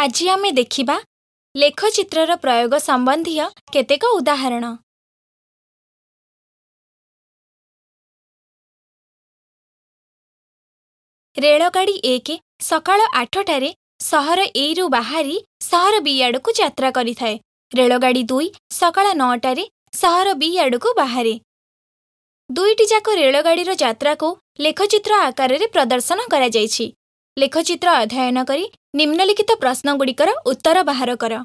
ଆଜି ଆମେ ଦେଖିବା ଲେଖଚିତ୍ରର ପ୍ରୟୋଗ ସମ୍ବନ୍ଧୀୟ କେତେକ ଉଦାହରଣ ରେଳଗାଡ଼ି ଏକ ସକାଳ ଆଠଟାରେ ସହର ଏରୁ ବାହାରି ସହର ବି ଆଡ଼କୁ ଯାତ୍ରା କରିଥାଏ ରେଳଗାଡ଼ି ଦୁଇ ସକାଳ ନଅଟାରେ ସହର ବି ଆଡ଼କୁ ବାହାରେ ଦୁଇଟିଯାକ ରେଳଗାଡ଼ିର ଯାତ୍ରାକୁ ଲେଖଚିତ୍ର ଆକାରରେ ପ୍ରଦର୍ଶନ କରାଯାଇଛି ଲେଖଚିତ୍ର ଅଧ୍ୟୟନ କରି ନିମ୍ନଲିଖିତ ପ୍ରଶ୍ନଗୁଡ଼ିକର ଉତ୍ତର ବାହାର କର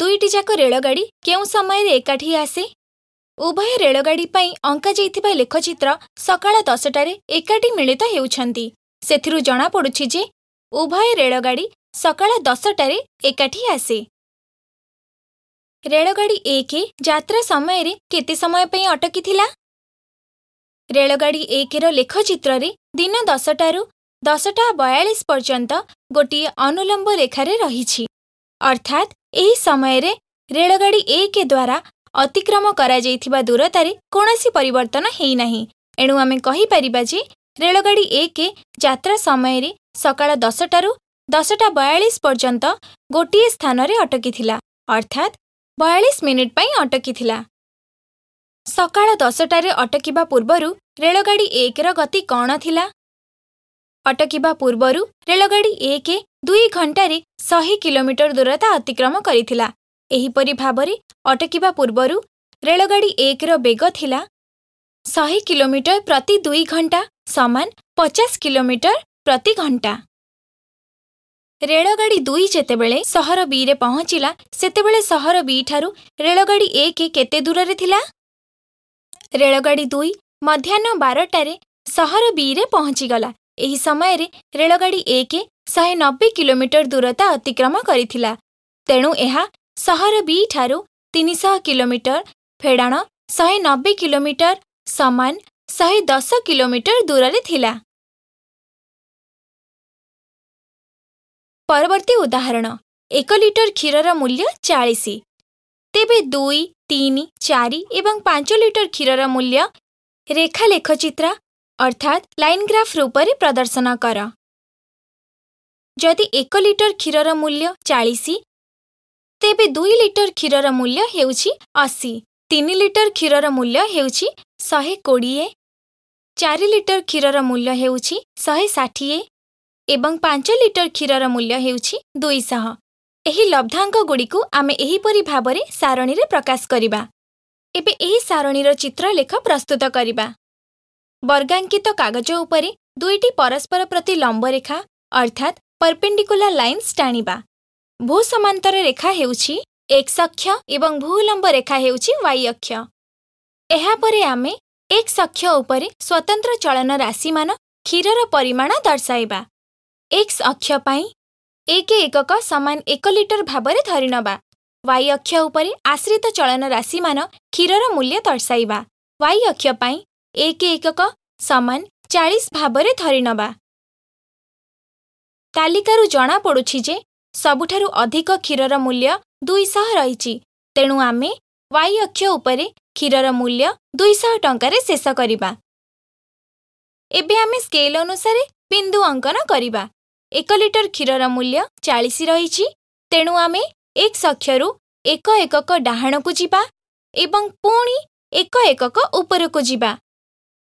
ଦୁଇଟିଯାକ ରେଳଗାଡ଼ି କେଉଁ ସମୟରେ ଏକାଠି ଆସେ ଉଭୟ ରେଳଗାଡ଼ି ପାଇଁ ଅଙ୍କାଯାଇଥିବା ଲେଖଚିତ୍ର ସକାଳ ଦଶଟାରେ ଏକାଠି ମିଳିତ ହେଉଛନ୍ତି ସେଥିରୁ ଜଣାପଡ଼ୁଛି ଯେ ଉଭୟ ରେଳଗାଡ଼ି ସକାଳ ଦଶଟାରେ ଏକାଠି ଆସେ ରେଳଗାଡ଼ି ଏକ ଯାତ୍ରା ସମୟରେ କେତେ ସମୟ ପାଇଁ ଅଟକିଥିଲା ରେଳଗାଡ଼ି ଏକର ଲେଖଚିତ୍ରରେ ଦିନ ଦଶଟାରୁ ଦଶଟା ବୟାଳିଶ ପର୍ଯ୍ୟନ୍ତ ଗୋଟିଏ ଅନୁଲମ୍ବ ରେଖାରେ ରହିଛି ଅର୍ଥାତ୍ ଏହି ସମୟରେ ରେଳଗାଡ଼ି ଏକ ଦ୍ୱାରା ଅତିକ୍ରମ କରାଯାଇଥିବା ଦୂରତାରେ କୌଣସି ପରିବର୍ତ୍ତନ ହୋଇନାହିଁ ଏଣୁ ଆମେ କହିପାରିବା ଯେ ରେଳଗାଡ଼ି ଏକ ଯାତ୍ରା ସମୟରେ ସକାଳ ଦଶଟାରୁ ଦଶଟା ବୟାଳିଶ ପର୍ଯ୍ୟନ୍ତ ଗୋଟିଏ ସ୍ଥାନରେ ଅଟକିଥିଲା ଅର୍ଥାତ୍ ବୟାଳିଶ ମିନିଟ୍ ପାଇଁ ଅଟକିଥିଲା ସକାଳ ଦଶଟାରେ ଅଟକିବା ପୂର୍ବରୁ ରେଳଗାଡ଼ି ଏକର ଗତି କ'ଣ ଥିଲା ଅଟକିବା ପୂର୍ବରୁ ରେଳଗାଡ଼ି ଏକ ଦୁଇ ଘଣ୍ଟାରେ ଶହେ କିଲୋମିଟର ଦୂରତା ଅତିକ୍ରମ କରିଥିଲା ଏହିପରି ଭାବରେ ଅଟକିବା ପୂର୍ବରୁ ରେଳଗାଡ଼ି ଏକର ବେଗ ଥିଲା ଶହେ କିଲୋମିଟର ପ୍ରତି ଦୁଇ ଘଣ୍ଟା ସମାନ ପଚାଶ କିଲୋମିଟର ପ୍ରତି ଘଣ୍ଟା ରେଳଗାଡ଼ି ଦୁଇ ଯେତେବେଳେ ସହର ବିରେ ପହଞ୍ଚିଲା ସେତେବେଳେ ସହର ବି ଠାରୁ ରେଳଗାଡ଼ି ଏକ କେତେ ଦୂରରେ ଥିଲା ରେଳଗାଡ଼ି ଦୁଇ ମଧ୍ୟାହ୍ନ ବାରଟାରେ ସହର ବିରେ ପହଞ୍ଚିଗଲା ଏହି ସମୟରେ ରେଳଗାଡ଼ି ଏକ ଶହେ ନବେ କିଲୋମିଟର ଦୂରତା ଅତିକ୍ରମ କରିଥିଲା ତେଣୁ ଏହା ସହର ବି ଠାରୁ ତିନିଶହ କିଲୋମିଟର ଫେଡ଼ାଣ ଶହେ ନବେ କିଲୋମିଟର ସମାନ ଶହେ ଦଶ କିଲୋମିଟର ଦୂରରେ ଥିଲା ପରବର୍ତ୍ତୀ ଉଦାହରଣ ଏକ ଲିଟର କ୍ଷୀରର ମୂଲ୍ୟ ଚାଳିଶ ତେବେ ଦୁଇ ତିନି ଚାରି ଏବଂ ପାଞ୍ଚ ଲିଟର କ୍ଷୀରର ମୂଲ୍ୟ ରେଖା ଲେଖଚିତ୍ରା अर्थात लाइन ग्राफ लनग्राफ रूपले प्रदर्शन जदि एक लिटर क्षीर र मूल्य चाहिँ तेह्र दुई लिटर क्षिर मूल्य असीतिटर क्षीर मूल्य शेकिए चारिलिटर क्षर मूल्य शेषिए एटर क्षिर र मूल्य दुईशी लगुडीको आमेपरि भावना सारणी प्रकाशक ए सारणी र प्रस्तुत प्रस्तुतको वर्गाङ्कित कागज उप दुईटी परस्पर प्रति लंब रेखा रेखा अर्थात परपेंडिकुलर लाइन्स टाणीबा भू भू हेउछि एक्स एवं हेउछि वाई पर्पेन्डिकुलार एहा टाण्वा आमे एक्स भूलम्बरेखा वाइअक्षपलेक्ष स्वतंत्र चलन राशि मान क्षीर परिमाण दर्शाइबा एक्स अक्ष एकक समान एक लिटर धरिनबा वाई धरि वाइअक्ष आश्रित चलन राशि मान क्षीर मूल्य दर्शाइबा वाई दर्शाइवा वाइअक्षप ଏକ ଏକକ ସମାନ ଚାଳିଶ ଭାବରେ ଧରିନେବା ତାଲିକାରୁ ଜଣାପଡ଼ୁଛି ଯେ ସବୁଠାରୁ ଅଧିକ କ୍ଷୀରର ମୂଲ୍ୟ ଦୁଇଶହ ରହିଛି ତେଣୁ ଆମେ ୱାଇ ଅକ୍ଷ ଉପରେ କ୍ଷୀରର ମୂଲ୍ୟ ଦୁଇଶହ ଟଙ୍କାରେ ଶେଷ କରିବା ଏବେ ଆମେ ସ୍କେଲ ଅନୁସାରେ ବିନ୍ଦୁ ଅଙ୍କନ କରିବା ଏକ ଲିଟର କ୍ଷୀରର ମୂଲ୍ୟ ଚାଳିଶ ରହିଛି ତେଣୁ ଆମେ ଏକ ସକ୍ଷରୁ ଏକ ଏକକ ଡାହାଣକୁ ଯିବା ଏବଂ ପୁଣି ଏକ ଏକକ ଉପରକୁ ଯିବା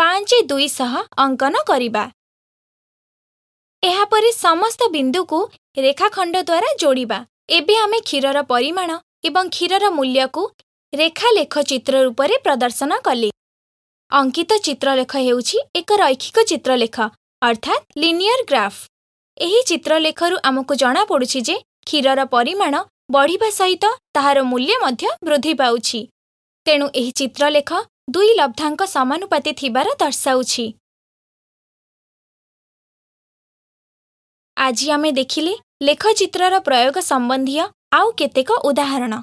ପାଞ୍ଚ ଦୁଇଶହ ଅଙ୍କନ କରିବା ଏହାପରେ ସମସ୍ତ ବିନ୍ଦୁକୁ ରେଖାଖଣ୍ଡ ଦ୍ୱାରା ଯୋଡ଼ିବା ଏବେ ଆମେ କ୍ଷୀରର ପରିମାଣ ଏବଂ କ୍ଷୀରର ମୂଲ୍ୟକୁ ରେଖାଲେଖ ଚିତ୍ର ରୂପରେ ପ୍ରଦର୍ଶନ କଲେ ଅଙ୍କିତ ଚିତ୍ରଲେଖ ହେଉଛି ଏକ ରୈଖିକ ଚିତ୍ରଲେଖ ଅର୍ଥାତ୍ ଲିନିୟର ଗ୍ରାଫ ଏହି ଚିତ୍ରଲେଖରୁ ଆମକୁ ଜଣାପଡ଼ୁଛି ଯେ କ୍ଷୀରର ପରିମାଣ ବଢ଼ିବା ସହିତ ତାହାର ମୂଲ୍ୟ ମଧ୍ୟ ବୃଦ୍ଧି ପାଉଛି ତେଣୁ ଏହି ଚିତ୍ରଲେଖ दुई लब्धाको समानुपाति दर्शाउ आज आमे देखिले लेखचित र प्रयोग सम्बन्धीय आउ केत उदाहरण